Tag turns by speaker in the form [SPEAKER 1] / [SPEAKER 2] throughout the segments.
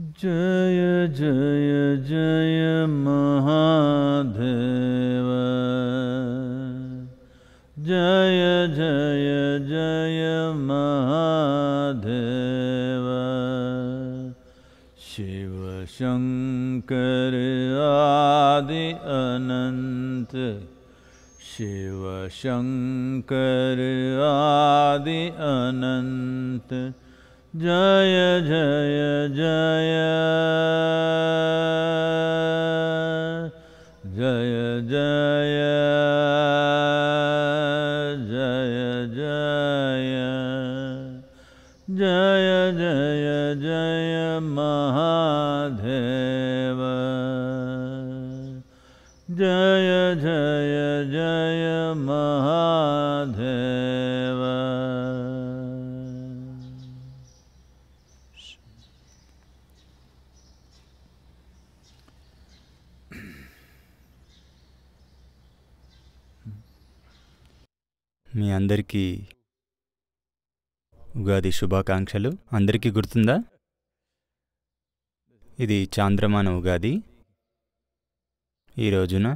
[SPEAKER 1] जय जय जय महादेव जय जय जय महादेव शिव शंकर आदि अनंत शिव शंकर आदि अनंत जय जय जय जय जय जय जय जय जय जय महादेव जय जय जय महा
[SPEAKER 2] మీ అందరికీ ఉగాది శుభాకాంక్షలు అందరికీ గుర్తుందా ఇది చాంద్రమాన ఉగాది ఈ రోజున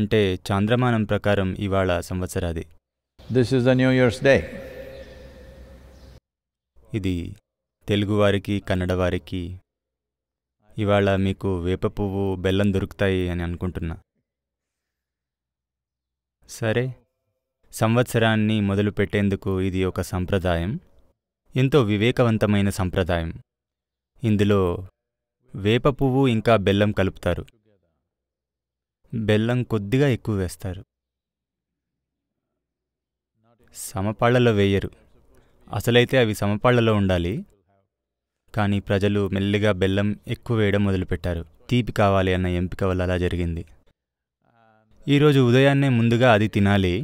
[SPEAKER 2] అంటే చాంద్రమానం ప్రకారం ఇవాళ సంవత్సరాది this is the new year's day ఇది తెలుగువారికి కన్నడ వారికి ఇవాళ మీకు వేప పువ్వు బెల్లం దొరుకుతాయి అని అనుకుంటున్నా సరే సంవత్సరాన్ని మొదలుపెట్టేందుకు ఇది ఒక సంప్రదాయం ఎంతో వివేకవంతమైన సంప్రదాయం ఇందులో వేప పువ్వు ఇంకా బెల్లం కలుపుతారు బెల్లం కొద్దిగా ఎక్కువ వేస్తారు సమపాళ్లలో వేయరు అసలైతే అవి సమపాళ్లలో ఉండాలి కానీ ప్రజలు మెల్లిగా బెల్లం ఎక్కువ వేయడం మొదలుపెట్టారు తీపి కావాలి అన్న ఎంపిక వల్ల అలా జరిగింది ఈరోజు ఉదయాన్నే ముందుగా అది తినాలి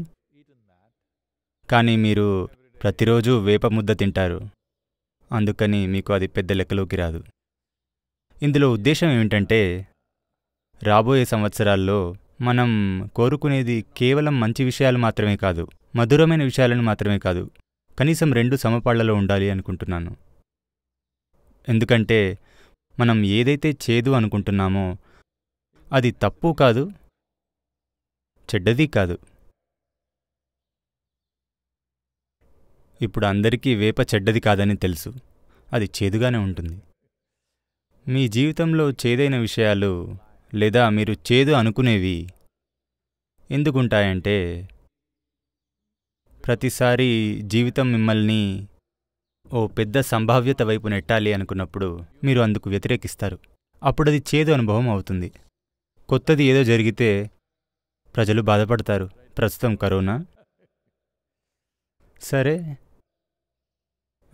[SPEAKER 2] కానీ మీరు ప్రతిరోజు వేప ముద్ద తింటారు అందుకని మీకు అది పెద్ద లెక్కలోకి రాదు ఇందులో ఉద్దేశం ఏమిటంటే రాబోయే సంవత్సరాల్లో మనం కోరుకునేది కేవలం మంచి విషయాలు మాత్రమే కాదు మధురమైన విషయాలను మాత్రమే కాదు కనీసం రెండు సమపాళ్లలో ఉండాలి అనుకుంటున్నాను ఎందుకంటే మనం ఏదైతే చేదు అనుకుంటున్నామో అది తప్పు కాదు చెడ్డది కాదు ఇప్పుడు అందరికీ వేప చెడ్డది కాదని తెలుసు అది చేదుగానే ఉంటుంది మీ జీవితంలో చేదైన విషయాలు లేదా మీరు చేదు అనుకునేవి ఎందుకుంటాయంటే ప్రతిసారి జీవితం మిమ్మల్ని ఓ పెద్ద సంభావ్యత వైపు నెట్టాలి అనుకున్నప్పుడు మీరు అందుకు వ్యతిరేకిస్తారు అప్పుడది చేదు అనుభవం అవుతుంది కొత్తది ఏదో జరిగితే ప్రజలు బాధపడతారు ప్రస్తుతం కరోనా సరే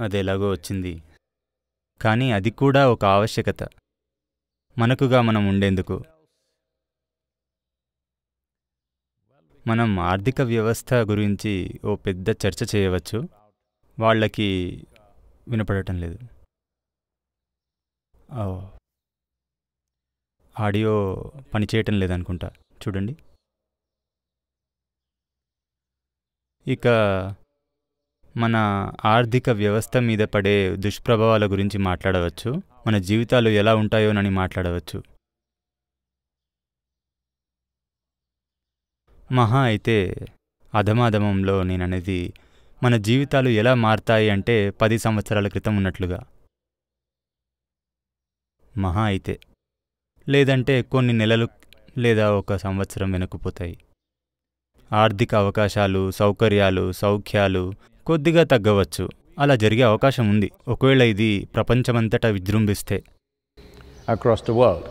[SPEAKER 2] అదేలాగో వచ్చింది కానీ అది కూడా ఒక ఆవశ్యకత మనకుగా మనం ఉండేందుకు మనం ఆర్థిక వ్యవస్థ గురించి ఓ పెద్ద చర్చ చేయవచ్చు వాళ్ళకి వినపడటం లేదు ఆడియో పనిచేయటం లేదనుకుంటా చూడండి ఇక మన ఆర్థిక వ్యవస్థ మీద పడే దుష్ప్రభావాల గురించి మాట్లాడవచ్చు మన జీవితాలు ఎలా ఉంటాయోనని మాట్లాడవచ్చు మహా అయితే అధమాధమంలో నేననేది మన జీవితాలు ఎలా మారతాయి అంటే పది సంవత్సరాల క్రితం ఉన్నట్లుగా మహా అయితే లేదంటే కొన్ని నెలలు లేదా ఒక సంవత్సరం వెనుకపోతాయి ఆర్థిక అవకాశాలు సౌకర్యాలు సౌఖ్యాలు కొద్దిగా తగ్గవచ్చు అలా జరిగే అవకాశం ఉంది ఒకవేళ ఇది ప్రపంచమంతటా విజృంభిస్తే అక్రాస్ ద వరల్డ్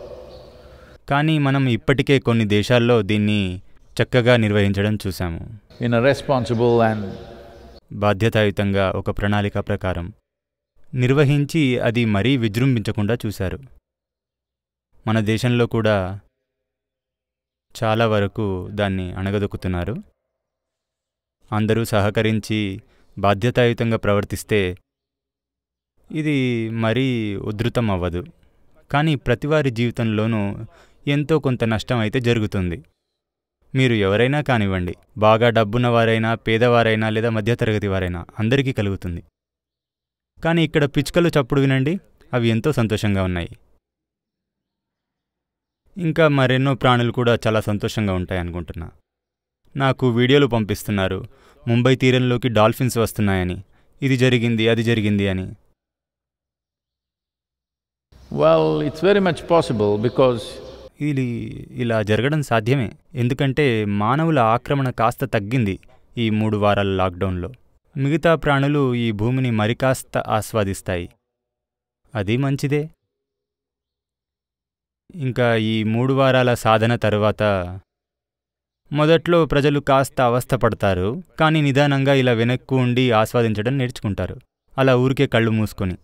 [SPEAKER 2] కానీ మనం ఇప్పటికే కొన్ని దేశాల్లో దీన్ని చక్కగా నిర్వహించడం చూసాము ఇన్ రెస్పాన్సిబుల్ అండ్ బాధ్యతాయుతంగా ఒక ప్రణాళిక ప్రకారం నిర్వహించి అది మరీ విజృంభించకుండా చూశారు మన దేశంలో కూడా చాలా వరకు దాన్ని అణగదొక్కుతున్నారు అందరూ సహకరించి బాధ్యతాయుతంగా ప్రవర్తిస్తే ఇది మరీ ఉధృతం అవ్వదు కానీ ప్రతివారి జీవితంలోనూ ఎంతో కొంత నష్టం అయితే జరుగుతుంది మీరు ఎవరైనా కానివ్వండి బాగా డబ్బున్నవారైనా పేదవారైనా లేదా మధ్యతరగతి వారైనా అందరికీ కలుగుతుంది కానీ ఇక్కడ పిచ్చుకలు చప్పుడు వినండి అవి ఎంతో సంతోషంగా ఉన్నాయి ఇంకా మరెన్నో ప్రాణులు కూడా చాలా సంతోషంగా ఉంటాయనుకుంటున్నా నాకు వీడియోలు పంపిస్తున్నారు ముంబై తీరంలోకి డాల్ఫిన్స్ వస్తున్నాయని ఇది జరిగింది అది జరిగింది అని well it's very much possible because ఇది ఇలా జరగడం సాధ్యమే ఎందుకంటే మానవుల ఆక్రమణ కాస్త తగ్గింది ఈ మూడు వారాల లాక్డౌన్లో మిగతా ప్రాణులు ఈ భూమిని మరికాస్త ఆస్వాదిస్తాయి అది మంచిదే ఇంకా ఈ మూడు వారాల సాధన తర్వాత మొదట్లో ప్రజలు కాస్త అవస్థపడతారు కానీ నిదానంగా ఇలా వెనక్కు ఉండి ఆస్వాదించడం నేర్చుకుంటారు అలా ఊరికే కళ్ళు మూసుకొని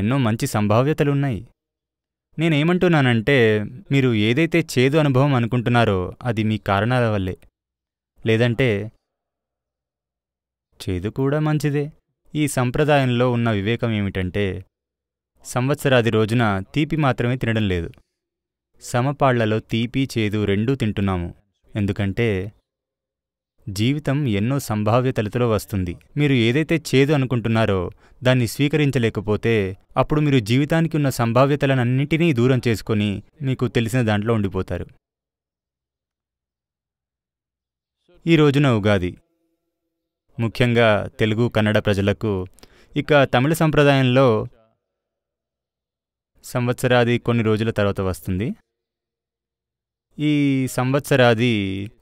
[SPEAKER 2] ఎన్నో మంచి సంభావ్యతలున్నాయి నేనేమంటున్నానంటే మీరు ఏదైతే చేదు అనుభవం అనుకుంటున్నారో అది మీ కారణాల వల్లే లేదంటే చేదు కూడా మంచిదే ఈ సంప్రదాయంలో ఉన్న వివేకం ఏమిటంటే సంవత్సరాది రోజున తీపి మాత్రమే తినడం లేదు సమపాళ్లలో తీపి చేదు రెండూ తింటున్నాము ఎందుకంటే జీవితం ఎన్నో సంభావ్యతలతో వస్తుంది మీరు ఏదైతే చేదు అనుకుంటున్నారో దాన్ని స్వీకరించలేకపోతే అప్పుడు మీరు జీవితానికి ఉన్న సంభావ్యతలనన్నింటినీ దూరం చేసుకొని మీకు తెలిసిన దాంట్లో ఉండిపోతారు ఈ రోజున ఉగాది ముఖ్యంగా తెలుగు కన్నడ ప్రజలకు ఇక తమిళ సంప్రదాయంలో సంవత్సరాది కొన్ని రోజుల తర్వాత వస్తుంది ఈ సంవత్సరాది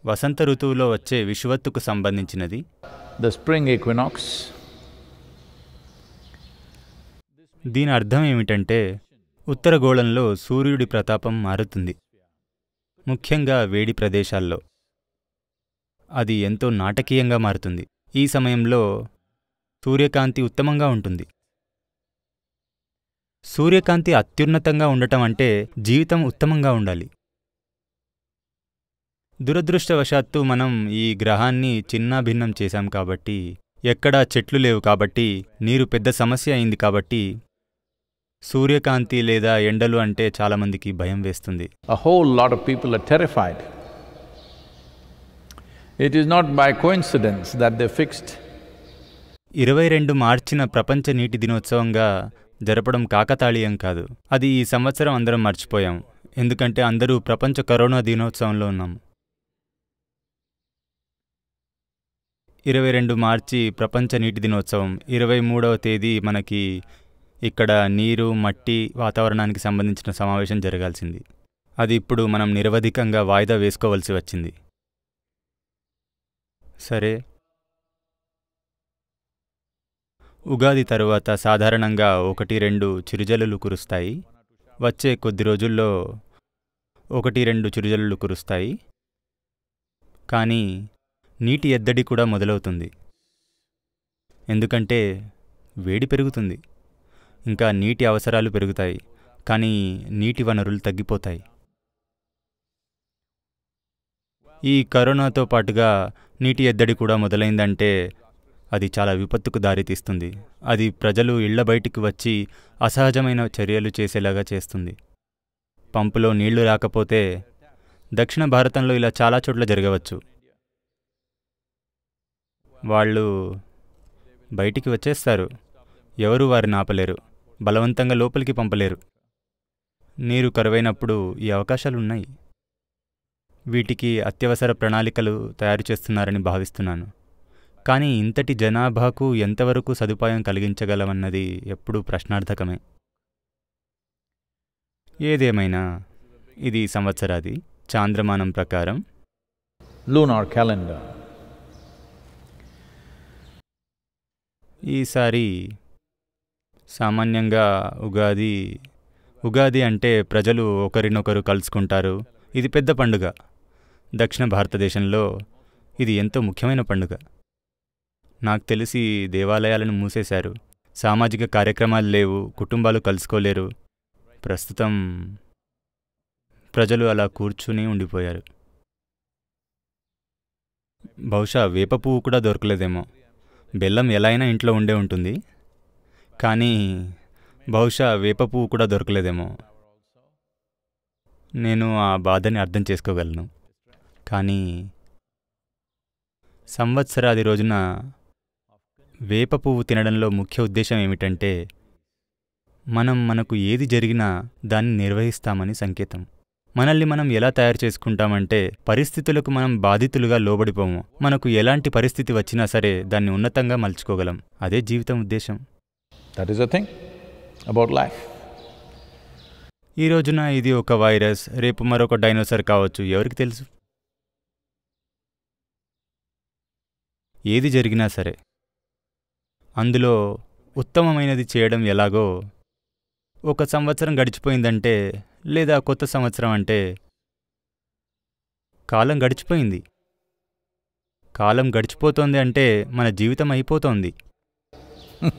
[SPEAKER 2] వసంత ఋతువులో వచ్చే విషువత్తుకు సంబంధించినది ద స్ప్రింగ్ ఈక్వినాక్స్ దీని అర్థం ఏమిటంటే ఉత్తర గోళంలో సూర్యుడి ప్రతాపం మారుతుంది ముఖ్యంగా వేడి ప్రదేశాల్లో అది ఎంతో నాటకీయంగా మారుతుంది ఈ సమయంలో సూర్యకాంతి ఉత్తమంగా ఉంటుంది సూర్యకాంతి అత్యున్నతంగా ఉండటం అంటే జీవితం ఉత్తమంగా ఉండాలి దురదృష్టవశాత్తు మనం ఈ గ్రహాన్ని చిన్నాభిన్నం భిన్నం చేశాం కాబట్టి ఎక్కడా చెట్లు లేవు కాబట్టి నీరు పెద్ద సమస్య అయింది కాబట్టి సూర్యకాంతి లేదా ఎండలు అంటే చాలామందికి భయం వేస్తుంది A whole lot of people are terrified. It ఇరవై రెండు మార్చిన ప్రపంచ నీటి దినోత్సవంగా జరపడం కాకతాళీయం కాదు అది ఈ సంవత్సరం అందరం మర్చిపోయాం ఎందుకంటే అందరూ ప్రపంచ కరోనా దినోత్సవంలో ఉన్నాం ఇరవై రెండు మార్చి ప్రపంచ నీటి దినోత్సవం ఇరవై మూడవ తేదీ మనకి ఇక్కడ నీరు మట్టి వాతావరణానికి సంబంధించిన సమావేశం జరగాల్సింది అది ఇప్పుడు మనం నిరవధికంగా వాయిదా వేసుకోవలసి వచ్చింది సరే ఉగాది తరువాత సాధారణంగా ఒకటి రెండు చిరుజల్లులు కురుస్తాయి వచ్చే కొద్ది రోజుల్లో ఒకటి రెండు చిరుజల్లులు కురుస్తాయి కానీ నీటి ఎద్దడి కూడా మొదలవుతుంది ఎందుకంటే వేడి పెరుగుతుంది ఇంకా నీటి అవసరాలు పెరుగుతాయి కానీ నీటి వనరులు తగ్గిపోతాయి ఈ కరోనాతో పాటుగా నీటి ఎద్దడి కూడా మొదలైందంటే అది చాలా విపత్తుకు దారితీస్తుంది అది ప్రజలు ఇళ్ల బయటికి వచ్చి అసహజమైన చర్యలు చేసేలాగా చేస్తుంది పంపులో నీళ్లు రాకపోతే దక్షిణ భారతంలో ఇలా చాలా చోట్ల జరగవచ్చు వాళ్ళు బయటికి వచ్చేస్తారు ఎవరు వారిని ఆపలేరు బలవంతంగా లోపలికి పంపలేరు నీరు కరువైనప్పుడు ఈ అవకాశాలు ఉన్నాయి వీటికి అత్యవసర ప్రణాళికలు తయారు చేస్తున్నారని భావిస్తున్నాను కానీ ఇంతటి జనాభాకు ఎంతవరకు సదుపాయం కలిగించగలమన్నది ఎప్పుడూ ప్రశ్నార్థకమే ఏదేమైనా ఇది సంవత్సరాది చాంద్రమానం ప్రకారం లూనార్ క్యాలెండర్ ఈసారి సామాన్యంగా ఉగాది ఉగాది అంటే ప్రజలు ఒకరినొకరు కలుసుకుంటారు ఇది పెద్ద పండుగ దక్షిణ భారతదేశంలో ఇది ఎంతో ముఖ్యమైన పండుగ నాకు తెలిసి దేవాలయాలను మూసేశారు సామాజిక కార్యక్రమాలు లేవు కుటుంబాలు కలుసుకోలేరు ప్రస్తుతం ప్రజలు అలా కూర్చుని ఉండిపోయారు బహుశా వేప పువ్వు కూడా దొరకలేదేమో బెల్లం ఎలా అయినా ఇంట్లో ఉండే ఉంటుంది కానీ బహుశా వేప పువ్వు కూడా దొరకలేదేమో నేను ఆ బాధని అర్థం చేసుకోగలను కానీ సంవత్సరాది రోజున వేప పువ్వు తినడంలో ముఖ్య ఉద్దేశం ఏమిటంటే మనం మనకు ఏది జరిగినా దాన్ని నిర్వహిస్తామని సంకేతం మనల్ని మనం ఎలా తయారు చేసుకుంటామంటే పరిస్థితులకు మనం బాధితులుగా లోబడిపోము మనకు ఎలాంటి పరిస్థితి వచ్చినా సరే దాన్ని ఉన్నతంగా మలుచుకోగలం అదే జీవితం ఉద్దేశం that is thing about life ఈ రోజున ఇది ఒక వైరస్ రేపు మరొక డైనోసర్ కావచ్చు ఎవరికి తెలుసు ఏది జరిగినా సరే అందులో ఉత్తమమైనది చేయడం ఎలాగో ఒక సంవత్సరం గడిచిపోయిందంటే లేదా కొత్త సంవత్సరం అంటే కాలం గడిచిపోయింది కాలం గడిచిపోతోంది అంటే మన జీవితం అయిపోతోంది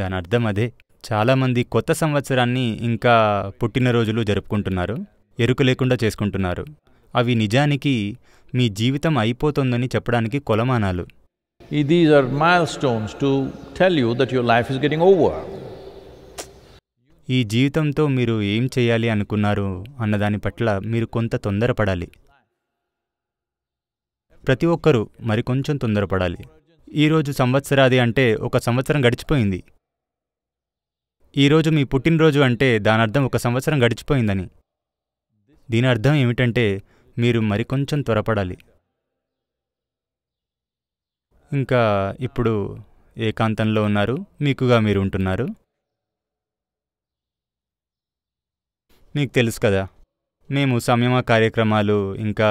[SPEAKER 2] దాని అర్థం అదే చాలామంది కొత్త సంవత్సరాన్ని ఇంకా పుట్టినరోజులు జరుపుకుంటున్నారు ఎరుక లేకుండా చేసుకుంటున్నారు అవి నిజానికి మీ జీవితం అయిపోతుందని చెప్పడానికి కొలమానాలు are milestones to tell you that your life is getting over ఈ జీవితంతో మీరు ఏం చేయాలి అనుకున్నారు అన్నదాని పట్ల మీరు కొంత తొందరపడాలి ప్రతి ఒక్కరూ మరికొంచెం తొందరపడాలి ఈరోజు సంవత్సరాది అంటే ఒక సంవత్సరం గడిచిపోయింది ఈరోజు మీ పుట్టినరోజు అంటే దానర్థం ఒక సంవత్సరం గడిచిపోయిందని దీని అర్థం ఏమిటంటే మీరు మరికొంచెం త్వరపడాలి ఇంకా ఇప్పుడు ఏకాంతంలో ఉన్నారు మీకుగా మీరు ఉంటున్నారు నీకు తెలుసు కదా మేము సంయమ కార్యక్రమాలు ఇంకా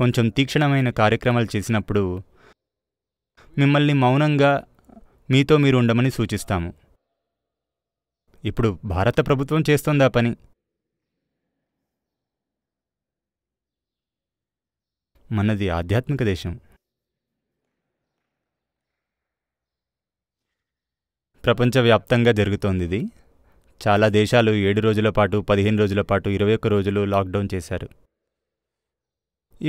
[SPEAKER 2] కొంచెం తీక్షణమైన కార్యక్రమాలు చేసినప్పుడు మిమ్మల్ని మౌనంగా మీతో మీరు ఉండమని సూచిస్తాము ఇప్పుడు భారత ప్రభుత్వం చేస్తోందా పని మనది ఆధ్యాత్మిక దేశం ప్రపంచవ్యాప్తంగా జరుగుతోంది ఇది చాలా దేశాలు ఏడు రోజుల పాటు పదిహేను రోజుల పాటు ఇరవై ఒక్క రోజులు లాక్డౌన్ చేశారు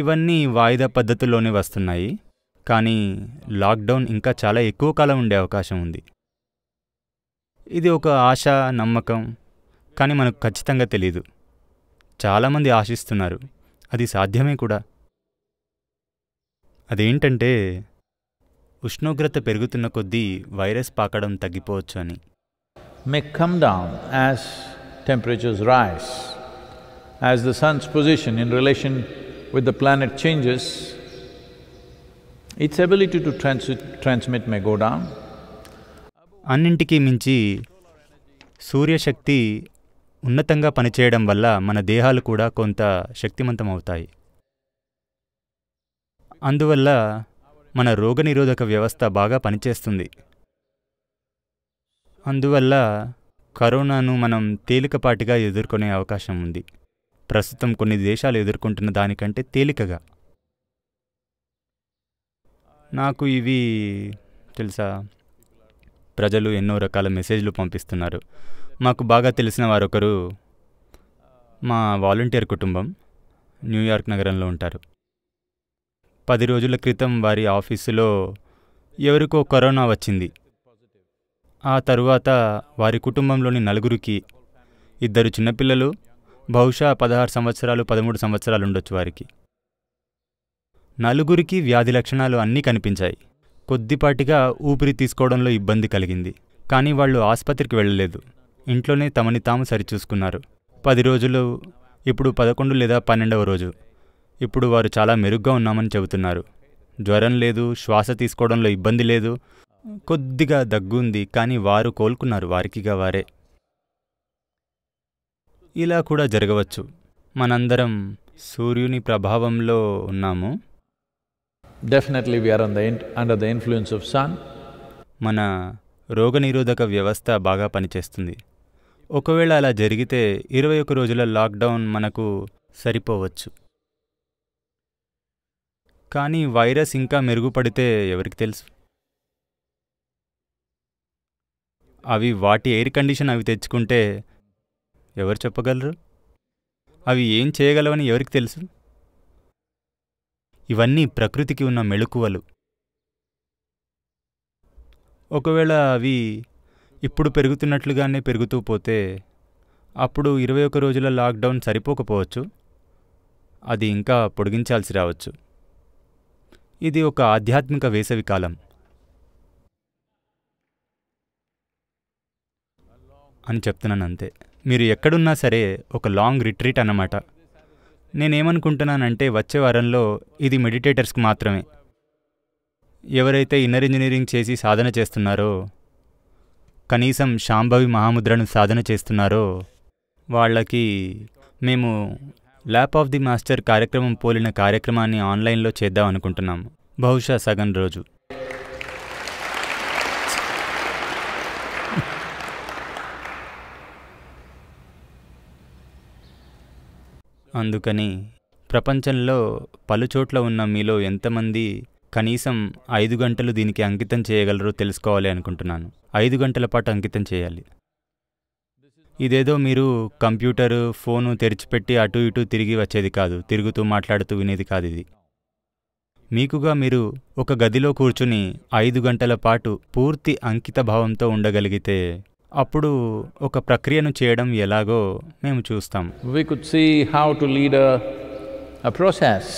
[SPEAKER 2] ఇవన్నీ వాయిదా పద్ధతుల్లోనే వస్తున్నాయి కానీ లాక్డౌన్ ఇంకా చాలా ఎక్కువ కాలం ఉండే అవకాశం ఉంది ఇది ఒక ఆశ నమ్మకం కానీ మనకు ఖచ్చితంగా తెలియదు చాలామంది ఆశిస్తున్నారు అది సాధ్యమే కూడా అదేంటంటే ఉష్ణోగ్రత పెరుగుతున్న కొద్దీ వైరస్ పాకడం తగ్గిపోవచ్చు అని may come down as temperatures rise.
[SPEAKER 1] As the sun's position in relation with the planet changes,
[SPEAKER 2] its ability to trans transmit may go down. అన్నింటికీ మించి సూర్యశక్తి ఉన్నతంగా పనిచేయడం వల్ల మన దేహాలు కూడా కొంత శక్తిమంతం అవుతాయి అందువల్ల మన రోగనిరోధక వ్యవస్థ బాగా పనిచేస్తుంది అందువల్ల కరోనాను మనం తేలికపాటిగా ఎదుర్కొనే అవకాశం ఉంది ప్రస్తుతం కొన్ని దేశాలు ఎదుర్కొంటున్న దానికంటే తేలికగా నాకు ఇవి తెలుసా ప్రజలు ఎన్నో రకాల మెసేజ్లు పంపిస్తున్నారు మాకు బాగా తెలిసిన వారొకరు మా వాలంటీర్ కుటుంబం న్యూయార్క్ నగరంలో ఉంటారు పది రోజుల క్రితం వారి ఆఫీసులో ఎవరికో కరోనా వచ్చింది ఆ తరువాత వారి కుటుంబంలోని నలుగురికి ఇద్దరు చిన్నపిల్లలు బహుశా పదహారు సంవత్సరాలు పదమూడు సంవత్సరాలు ఉండొచ్చు వారికి నలుగురికి వ్యాధి లక్షణాలు అన్నీ కనిపించాయి కొద్దిపాటిగా ఊపిరి తీసుకోవడంలో ఇబ్బంది కలిగింది కానీ వాళ్ళు ఆసుపత్రికి వెళ్ళలేదు ఇంట్లోనే తమని తాము సరిచూసుకున్నారు పది రోజులు ఇప్పుడు పదకొండు లేదా పన్నెండవ రోజు ఇప్పుడు వారు చాలా మెరుగ్గా ఉన్నామని చెబుతున్నారు జ్వరం లేదు శ్వాస తీసుకోవడంలో ఇబ్బంది లేదు కొద్దిగా దగ్గుంది కానీ వారు కోలుకున్నారు వారికిగా వారే ఇలా కూడా జరగవచ్చు మనందరం సూర్యుని ప్రభావంలో ఉన్నాము definitely we are on under the influence of sun మన రోగనిరోధక వ్యవస్థ బాగా పనిచేస్తుంది ఒకవేళ అలా జరిగితే ఇరవై ఒక రోజుల లాక్డౌన్ మనకు సరిపోవచ్చు కానీ వైరస్ ఇంకా మెరుగుపడితే ఎవరికి తెలుసు అవి వాటి ఎయిర్ కండిషన్ అవి తెచ్చుకుంటే ఎవరు చెప్పగలరు అవి ఏం చేయగలవని ఎవరికి తెలుసు ఇవన్నీ ప్రకృతికి ఉన్న మెళుకువలు ఒకవేళ అవి ఇప్పుడు పెరుగుతున్నట్లుగానే పెరుగుతూ పోతే అప్పుడు ఇరవై ఒక రోజుల లాక్డౌన్ సరిపోకపోవచ్చు అది ఇంకా పొడిగించాల్సి రావచ్చు ఇది ఒక ఆధ్యాత్మిక వేసవికాలం అని చెప్తున్నాను అంతే మీరు ఎక్కడున్నా సరే ఒక లాంగ్ రిట్రీట్ అన్నమాట నేనేమనుకుంటున్నానంటే వచ్చే వారంలో ఇది మెడిటేటర్స్కి మాత్రమే ఎవరైతే ఇన్నర్ ఇంజనీరింగ్ చేసి సాధన చేస్తున్నారో కనీసం శాంభవి మహాముద్రను సాధన చేస్తున్నారో వాళ్ళకి మేము ల్యాప్ ఆఫ్ ది మాస్టర్ కార్యక్రమం పోలిన కార్యక్రమాన్ని ఆన్లైన్లో చేద్దాం అనుకుంటున్నాము బహుశా సగం రోజు అందుకని ప్రపంచంలో పలుచోట్ల ఉన్న మీలో ఎంతమంది కనీసం ఐదు గంటలు దీనికి అంకితం చేయగలరో తెలుసుకోవాలి అనుకుంటున్నాను ఐదు గంటల పాటు అంకితం చేయాలి ఇదేదో మీరు కంప్యూటరు ఫోను తెరిచిపెట్టి అటు ఇటు తిరిగి వచ్చేది కాదు తిరుగుతూ మాట్లాడుతూ వినేది కాదు ఇది మీకుగా మీరు ఒక గదిలో కూర్చుని ఐదు గంటల పాటు పూర్తి అంకిత భావంతో ఉండగలిగితే అప్పుడు ఒక ప్రక్రియను చేయడం ఎలాగో మేము చూస్తాం we could see how to lead a process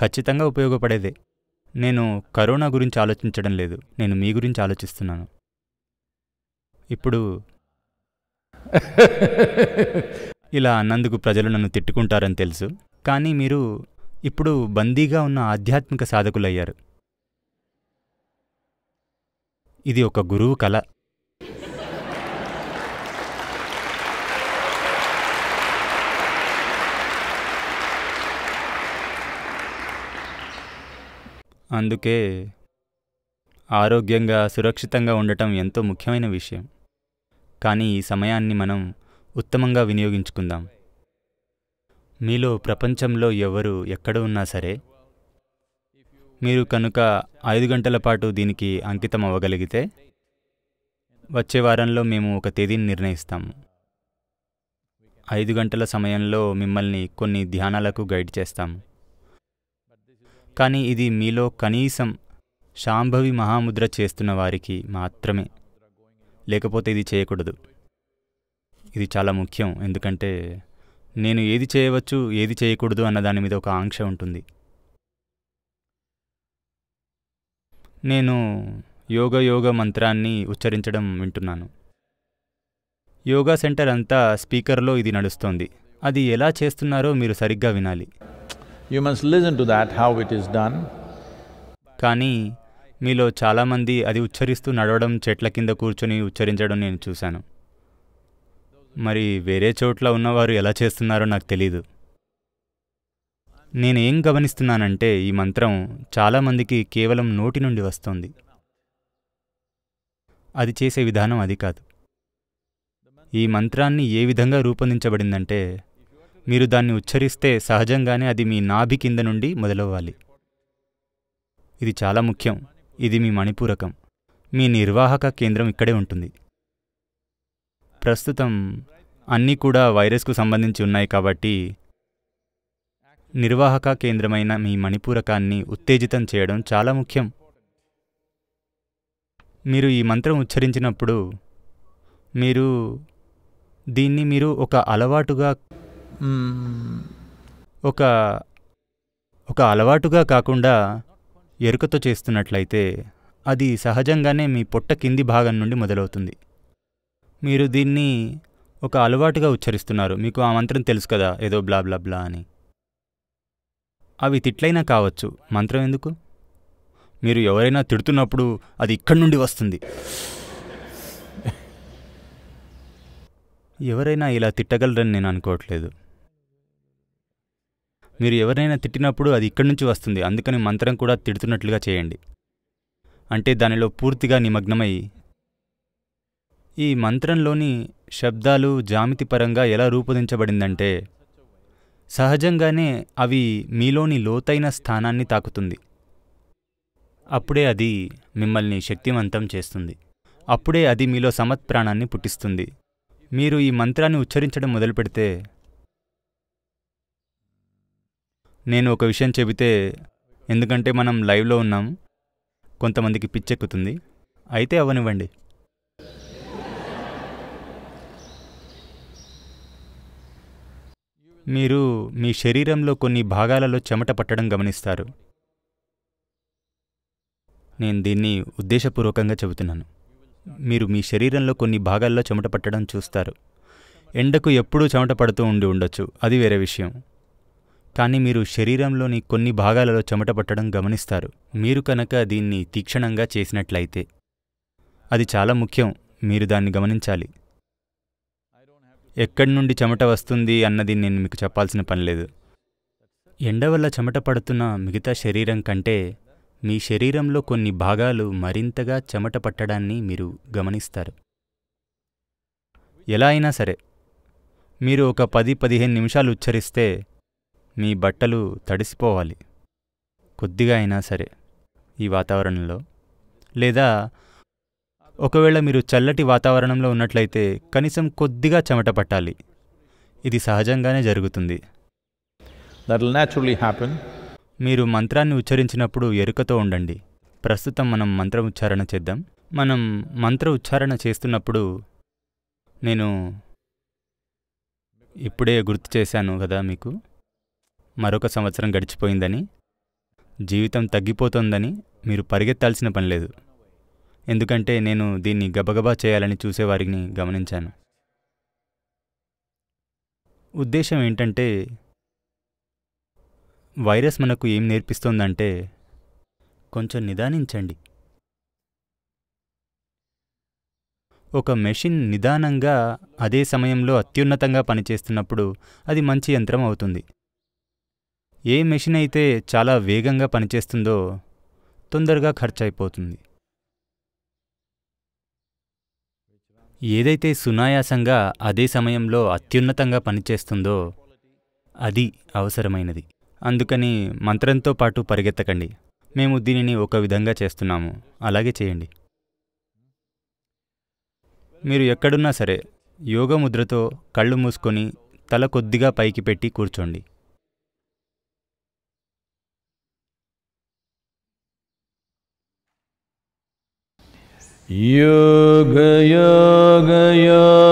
[SPEAKER 2] ఖచ్చితంగా ఉపయోగపడేది నేను కరోనా గురించి ఆలోచించడం లేదు నేను మీ గురించి ఆలోచిస్తున్నాను ఇప్పుడు ఇలా అన్నందుకు ప్రజలు నన్ను తిట్టుకుంటారని తెలుసు కానీ మీరు ఇప్పుడు బందీగా ఉన్న ఆధ్యాత్మిక సాధకులయ్యారు ఇది ఒక గురువు కళ అందుకే ఆరోగ్యంగా సురక్షితంగా ఉండటం ఎంతో ముఖ్యమైన విషయం కానీ ఈ సమయాన్ని మనం ఉత్తమంగా వినియోగించుకుందాం మీలో ప్రపంచంలో ఎవరు ఎక్కడ ఉన్నా సరే మీరు కనుక ఐదు గంటల పాటు దీనికి అంకితం అవ్వగలిగితే వచ్చే వారంలో మేము ఒక తేదీని నిర్ణయిస్తాము ఐదు గంటల సమయంలో మిమ్మల్ని కొన్ని ధ్యానాలకు గైడ్ చేస్తాము కానీ ఇది మీలో కనీసం శాంభవి మహాముద్ర చేస్తున్న వారికి మాత్రమే లేకపోతే ఇది చేయకూడదు ఇది చాలా ముఖ్యం ఎందుకంటే నేను ఏది చేయవచ్చు ఏది చేయకూడదు అన్న దాని మీద ఒక ఆంక్ష ఉంటుంది నేను యోగ యోగ మంత్రాన్ని ఉచ్చరించడం వింటున్నాను యోగా సెంటర్ అంతా స్పీకర్లో ఇది నడుస్తోంది అది ఎలా చేస్తున్నారో మీరు సరిగ్గా వినాలి you must listen to that how it is done కానీ మీలో చాలామంది అది ఉచ్చరిస్తూ నడవడం చెట్ల కింద కూర్చొని ఉచ్చరించడం నేను చూశాను మరి వేరే చోట్ల ఉన్నవారు ఎలా చేస్తున్నారో నాకు తెలీదు నేనేం గమనిస్తున్నానంటే ఈ మంత్రం చాలామందికి కేవలం నోటి నుండి వస్తోంది అది చేసే విధానం అది కాదు ఈ మంత్రాన్ని ఏ విధంగా రూపొందించబడిందంటే మీరు దాన్ని ఉచ్చరిస్తే సహజంగానే అది మీ నాభి కింద నుండి మొదలవ్వాలి ఇది చాలా ముఖ్యం ఇది మీ మణిపూరకం మీ నిర్వాహక కేంద్రం ఇక్కడే ఉంటుంది ప్రస్తుతం అన్నీ కూడా వైరస్కు సంబంధించి ఉన్నాయి కాబట్టి నిర్వాహక కేంద్రమైన మీ మణిపూరకాన్ని ఉత్తేజితం చేయడం చాలా ముఖ్యం మీరు ఈ మంత్రం ఉచ్చరించినప్పుడు మీరు దీన్ని మీరు ఒక అలవాటుగా ఒక ఒక అలవాటుగా కాకుండా ఎరుకతో చేస్తున్నట్లయితే అది సహజంగానే మీ పొట్ట కింది భాగం నుండి మొదలవుతుంది మీరు దీన్ని ఒక అలవాటుగా ఉచ్చరిస్తున్నారు మీకు ఆ మంత్రం తెలుసు కదా ఏదో బ్లా బ్లా బ్లా అని అవి తిట్లైనా కావచ్చు మంత్రం ఎందుకు మీరు ఎవరైనా తిడుతున్నప్పుడు అది ఇక్కడి నుండి వస్తుంది ఎవరైనా ఇలా తిట్టగలరని నేను అనుకోవట్లేదు మీరు ఎవరైనా తిట్టినప్పుడు అది ఇక్కడి నుంచి వస్తుంది అందుకని మంత్రం కూడా తిడుతున్నట్లుగా చేయండి అంటే దానిలో పూర్తిగా నిమగ్నమై ఈ మంత్రంలోని శబ్దాలు పరంగా ఎలా రూపొందించబడిందంటే సహజంగానే అవి మీలోని లోతైన స్థానాన్ని తాకుతుంది అప్పుడే అది మిమ్మల్ని శక్తివంతం చేస్తుంది అప్పుడే అది మీలో సమత్ప్రాణాన్ని పుట్టిస్తుంది మీరు ఈ మంత్రాన్ని ఉచ్చరించడం మొదలుపెడితే నేను ఒక విషయం చెబితే ఎందుకంటే మనం లైవ్లో ఉన్నాం కొంతమందికి పిచ్చెక్కుతుంది అయితే అవనివ్వండి మీరు మీ శరీరంలో కొన్ని భాగాలలో చెమట పట్టడం గమనిస్తారు నేను దీన్ని ఉద్దేశపూర్వకంగా చెబుతున్నాను మీరు మీ శరీరంలో కొన్ని భాగాల్లో చెమట పట్టడం చూస్తారు ఎండకు ఎప్పుడూ చెమట పడుతూ ఉండి ఉండొచ్చు అది వేరే విషయం కానీ మీరు శరీరంలోని కొన్ని భాగాలలో చెమట పట్టడం గమనిస్తారు మీరు కనుక దీన్ని తీక్షణంగా చేసినట్లయితే అది చాలా ముఖ్యం మీరు దాన్ని గమనించాలి ఎక్కడి నుండి చెమట వస్తుంది అన్నది నేను మీకు చెప్పాల్సిన పనిలేదు ఎండ వల్ల చెమట పడుతున్న మిగతా శరీరం కంటే మీ శరీరంలో కొన్ని భాగాలు మరింతగా చెమట పట్టడాన్ని మీరు గమనిస్తారు ఎలా అయినా సరే మీరు ఒక పది పదిహేను నిమిషాలు ఉచ్చరిస్తే మీ బట్టలు తడిసిపోవాలి కొద్దిగా అయినా సరే ఈ వాతావరణంలో లేదా ఒకవేళ మీరు చల్లటి వాతావరణంలో ఉన్నట్లయితే కనీసం కొద్దిగా చెమట పట్టాలి ఇది సహజంగానే జరుగుతుంది హ్యాపెన్ మీరు మంత్రాన్ని ఉచ్చరించినప్పుడు ఎరుకతో ఉండండి ప్రస్తుతం మనం మంత్ర ఉచ్చారణ చేద్దాం మనం మంత్ర ఉచ్చారణ చేస్తున్నప్పుడు నేను ఇప్పుడే గుర్తు చేశాను కదా మీకు మరొక సంవత్సరం గడిచిపోయిందని జీవితం తగ్గిపోతోందని మీరు పరిగెత్తాల్సిన పని లేదు ఎందుకంటే నేను దీన్ని గబగబా చేయాలని చూసేవారిని గమనించాను ఉద్దేశం ఏంటంటే వైరస్ మనకు ఏం నేర్పిస్తోందంటే కొంచెం నిదానించండి ఒక మెషిన్ నిదానంగా అదే సమయంలో అత్యున్నతంగా పనిచేస్తున్నప్పుడు అది మంచి యంత్రం అవుతుంది ఏ మెషిన్ అయితే చాలా వేగంగా పనిచేస్తుందో తొందరగా ఖర్చు అయిపోతుంది ఏదైతే సునాయాసంగా అదే సమయంలో అత్యున్నతంగా పనిచేస్తుందో అది అవసరమైనది అందుకని మంత్రంతో పాటు పరిగెత్తకండి మేము దీనిని ఒక విధంగా చేస్తున్నాము అలాగే చేయండి మీరు ఎక్కడున్నా సరే యోగముద్రతో కళ్ళు మూసుకొని తల కొద్దిగా పైకి పెట్టి కూర్చోండి Yoga,
[SPEAKER 1] yoga, yoga.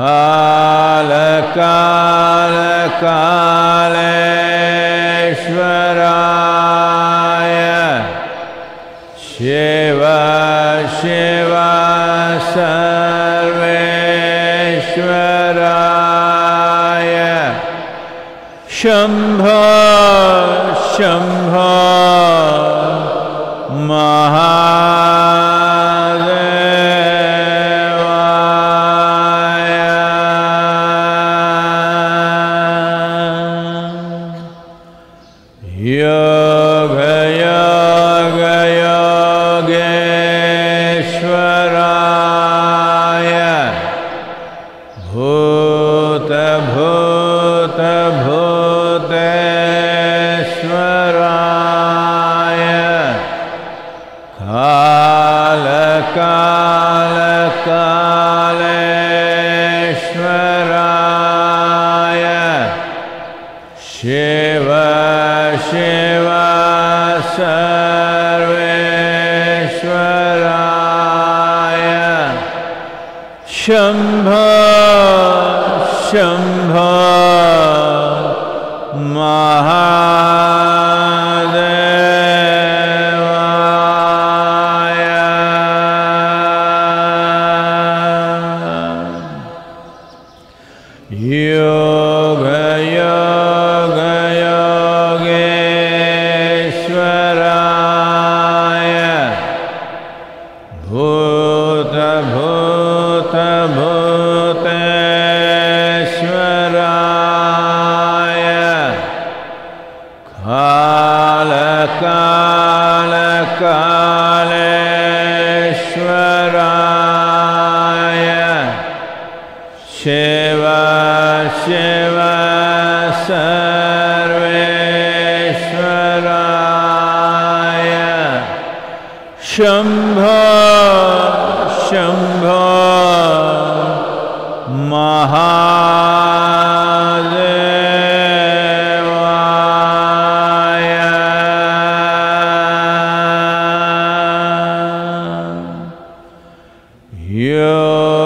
[SPEAKER 3] Hallelujah. Shambho Shambho महा Yeah.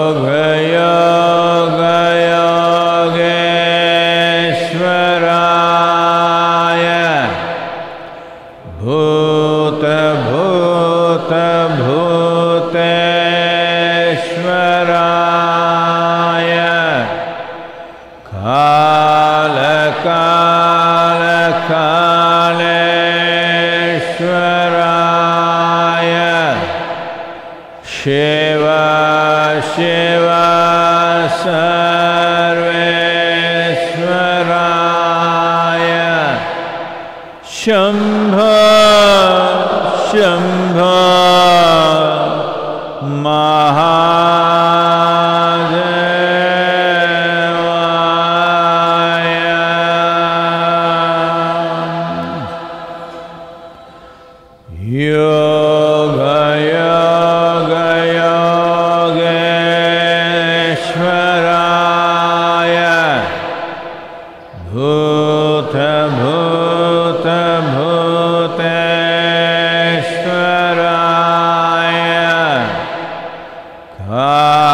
[SPEAKER 3] 啊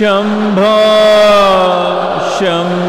[SPEAKER 3] शम्भा शम्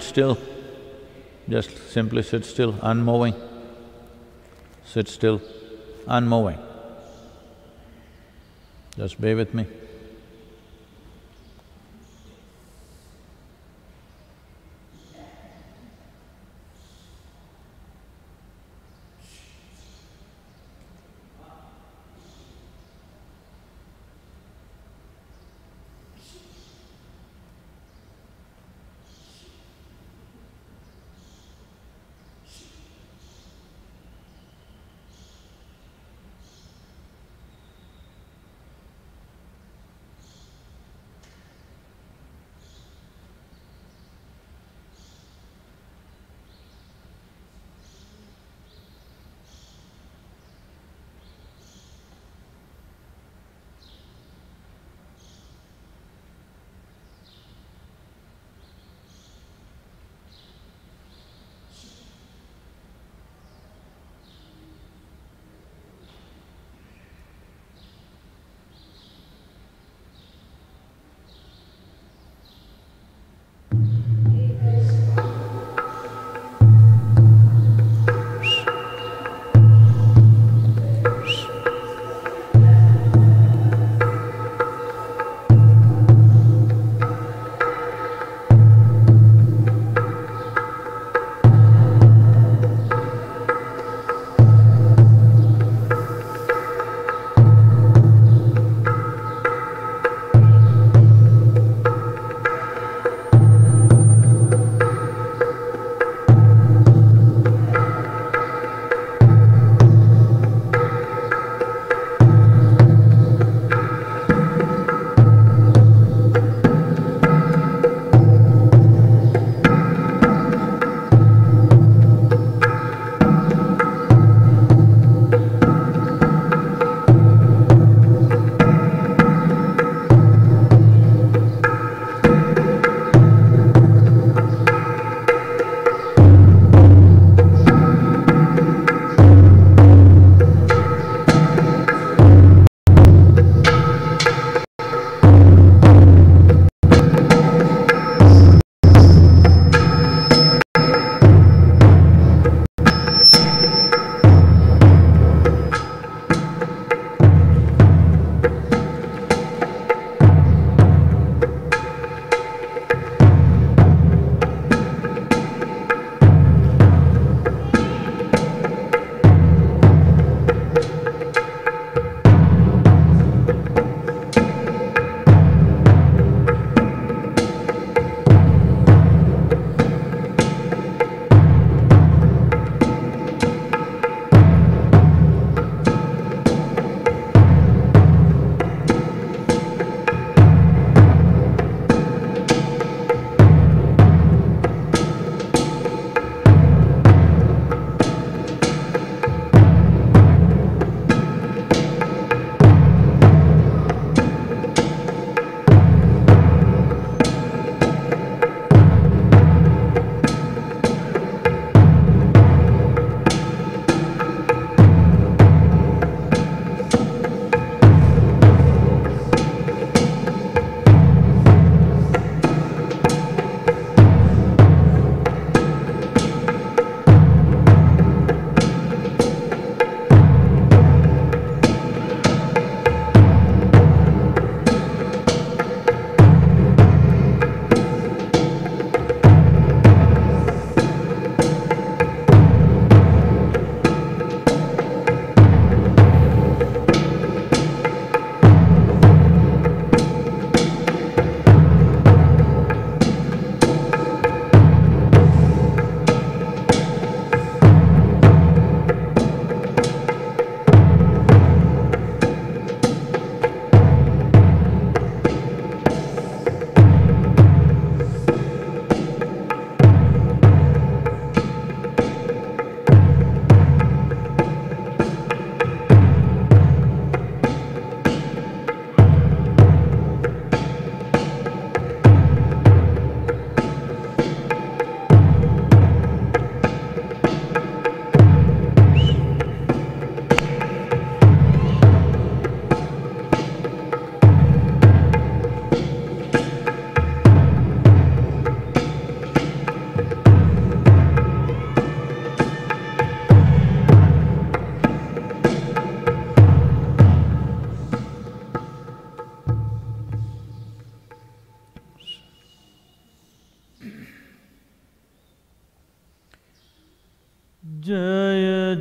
[SPEAKER 1] sit still, just simply sit still, unmoving. Sit still, unmoving. Just be with me.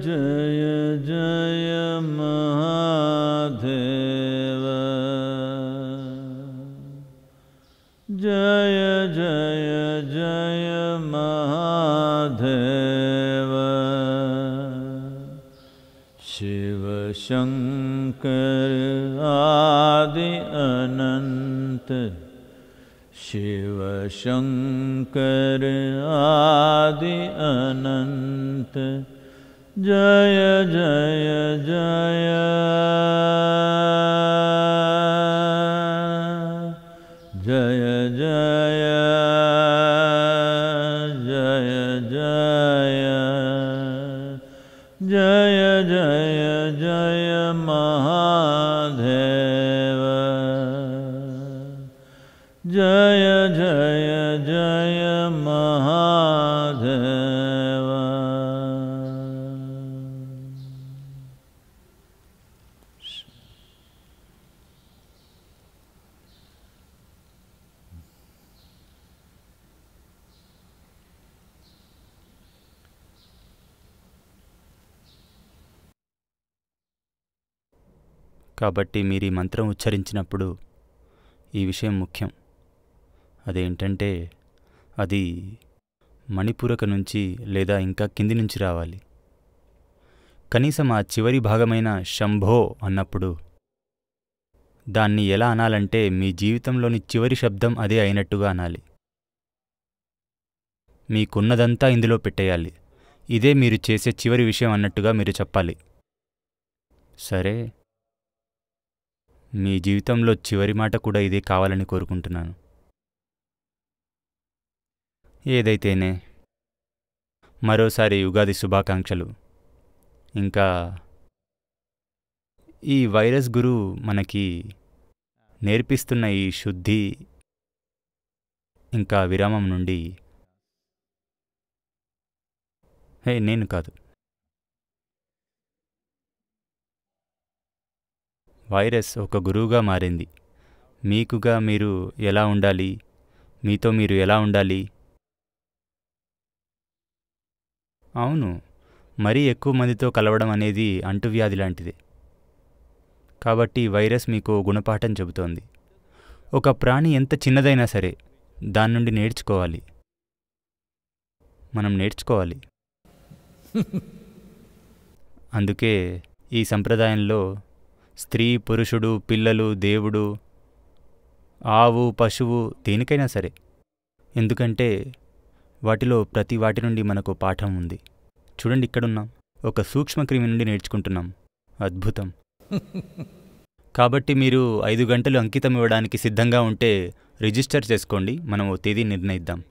[SPEAKER 1] जय जय महादेव जय जय जय शङ्कर आदि अनन्त शिव शङ्क
[SPEAKER 2] కాబట్టి మీరు ఈ మంత్రం ఉచ్చరించినప్పుడు ఈ విషయం ముఖ్యం అదేంటంటే అది మణిపూరక నుంచి లేదా ఇంకా కింది నుంచి రావాలి కనీసం ఆ చివరి భాగమైన శంభో అన్నప్పుడు దాన్ని ఎలా అనాలంటే మీ జీవితంలోని చివరి శబ్దం అదే అయినట్టుగా అనాలి మీకున్నదంతా ఇందులో పెట్టేయాలి ఇదే మీరు చేసే చివరి విషయం అన్నట్టుగా మీరు చెప్పాలి సరే మీ జీవితంలో చివరి మాట కూడా ఇదే కావాలని కోరుకుంటున్నాను ఏదైతేనే మరోసారి ఉగాది శుభాకాంక్షలు ఇంకా ఈ వైరస్ గురు మనకి నేర్పిస్తున్న ఈ శుద్ధి ఇంకా విరామం నుండి హే నేను కాదు వైరస్ ఒక గురువుగా మారింది మీకుగా మీరు ఎలా ఉండాలి మీతో మీరు ఎలా ఉండాలి అవును మరీ ఎక్కువ మందితో కలవడం అనేది అంటువ్యాధి లాంటిదే కాబట్టి వైరస్ మీకు గుణపాఠం చెబుతోంది ఒక ప్రాణి ఎంత చిన్నదైనా సరే దాని నుండి నేర్చుకోవాలి మనం నేర్చుకోవాలి అందుకే ఈ సంప్రదాయంలో స్త్రీ పురుషుడు పిల్లలు దేవుడు ఆవు పశువు దేనికైనా సరే ఎందుకంటే వాటిలో ప్రతి వాటి నుండి మనకు పాఠం ఉంది చూడండి ఇక్కడున్నాం ఒక సూక్ష్మక్రిమి నుండి నేర్చుకుంటున్నాం అద్భుతం కాబట్టి మీరు ఐదు గంటలు అంకితం ఇవ్వడానికి సిద్ధంగా ఉంటే రిజిస్టర్ చేసుకోండి మనం ఓ తేదీ నిర్ణయిద్దాం